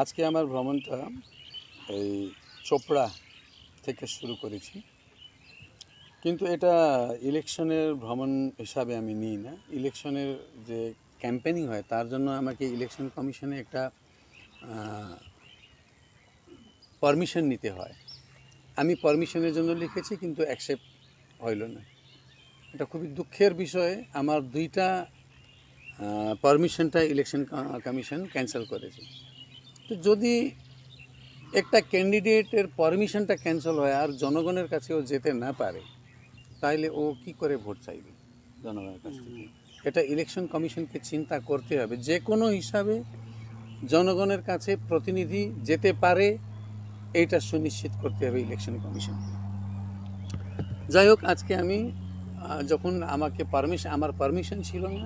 আজকে আমার ভ্রমণটা এই চোপড়া থেকে শুরু করেছি কিন্তু এটা ইলেকশনের ভ্রমণ হিসাবে আমি নিই না ইলেকশনের যে ক্যাম্পেনিং হয় তার জন্য আমাকে ইলেকশন কমিশনে একটা পারমিশন নিতে হয় আমি পারমিশনের জন্য লিখেছি কিন্তু অ্যাকসেপ্ট হইল না এটা খুবই দুঃখের বিষয় আমার দুইটা পারমিশনটা ইলেকশন কমিশন ক্যান্সেল করেছে যদি একটা ক্যান্ডিডেটের পারমিশনটা ক্যান্সেল হয় আর জনগণের কাছে ও যেতে না পারে তাহলে ও কি করে ভোট চাইবে জনগণের কাছে এটা ইলেকশন কমিশনকে চিন্তা করতে হবে যে কোনো হিসাবে জনগণের কাছে প্রতিনিধি যেতে পারে এইটা সুনিশ্চিত করতে হবে ইলেকশন কমিশন যাই হোক আজকে আমি যখন আমাকে পারমিশন আমার পারমিশন ছিল না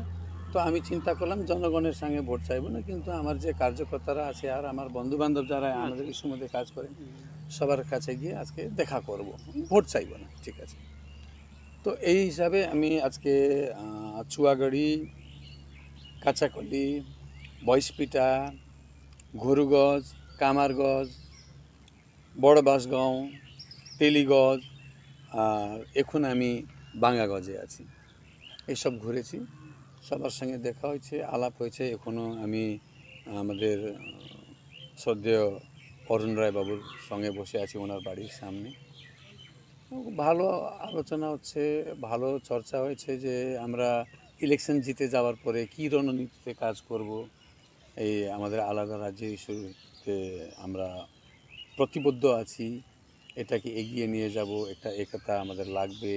তো আমি চিন্তা করলাম জনগণের সঙ্গে ভোট চাইবো না কিন্তু আমার যে কার্যকর্তারা আছে আর আমার বন্ধুবান্ধব যারা আচ্ছা। আমাদের ইস্যুর মধ্যে কাজ করে সবার কাছে গিয়ে আজকে দেখা করব ভোট চাইবো না ঠিক আছে তো এই হিসাবে আমি আজকে চুয়াগড়ি কাঁচাকলি বয়সপিটা ঘরুগজ কামারগজ বড়বাসগাঁও তেলিগজ আর এখন আমি বাঙ্গাগজে আছি এসব ঘুরেছি সবার সঙ্গে দেখা হয়েছে আলাপ হয়েছে এখনও আমি আমাদের শ্রদ্ধেয় অরুণ রায়বাবুর সঙ্গে বসে আছি ওনার বাড়ির সামনে ভালো আলোচনা হচ্ছে ভালো চর্চা হয়েছে যে আমরা ইলেকশন জিতে যাওয়ার পরে কি রণনীতিতে কাজ করব এই আমাদের আলাদা রাজ্যে ইস্যুতে আমরা প্রতিবদ্ধ আছি এটাকে এগিয়ে নিয়ে যাব এটা একতা আমাদের লাগবে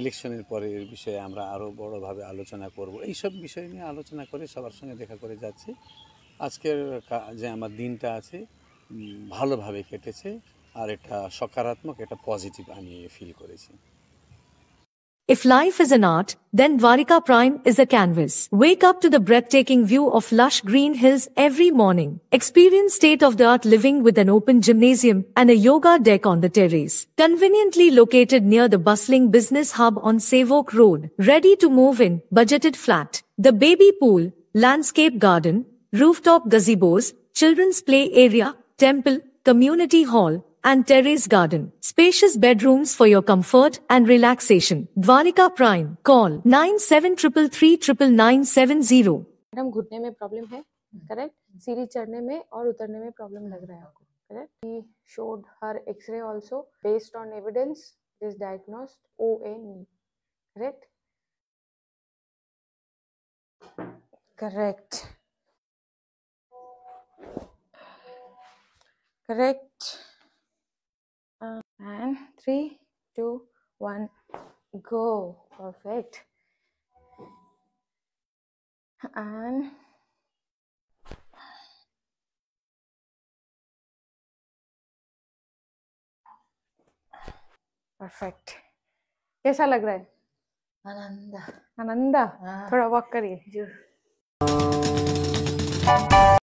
ইলেকশনের পরে এর বিষয়ে আমরা আরও বড়োভাবে আলোচনা করব এইসব বিষয় নিয়ে আলোচনা করে সবার সঙ্গে দেখা করে যাচ্ছি আজকের যে আমার দিনটা আছে ভালোভাবে কেটেছে আর এটা সকারাত্মক এটা পজিটিভ আমি ফিল করেছি If life is an art, then Varika Prime is a canvas. Wake up to the breathtaking view of lush green hills every morning. Experience state-of-the-art living with an open gymnasium and a yoga deck on the terrace. Conveniently located near the bustling business hub on Savok Road. Ready to move in, budgeted flat. The baby pool, landscape garden, rooftop gazebos, children's play area, temple, community hall, and terrace garden. Spacious bedrooms for your comfort and relaxation. Dwarika Prime. Call 97333970. Madam, घुटने में problem है correct? सीढ़ी चढ़ने में और उतरने में problem लग रहा है आपको correct? He showed her X-ray also based on evidence. is diagnosed OA knee, correct? Correct. Correct. uh, and three two one go perfect and perfect कैसा लग रहा है आनंदा आनंदा थोड़ा वॉक करिए जी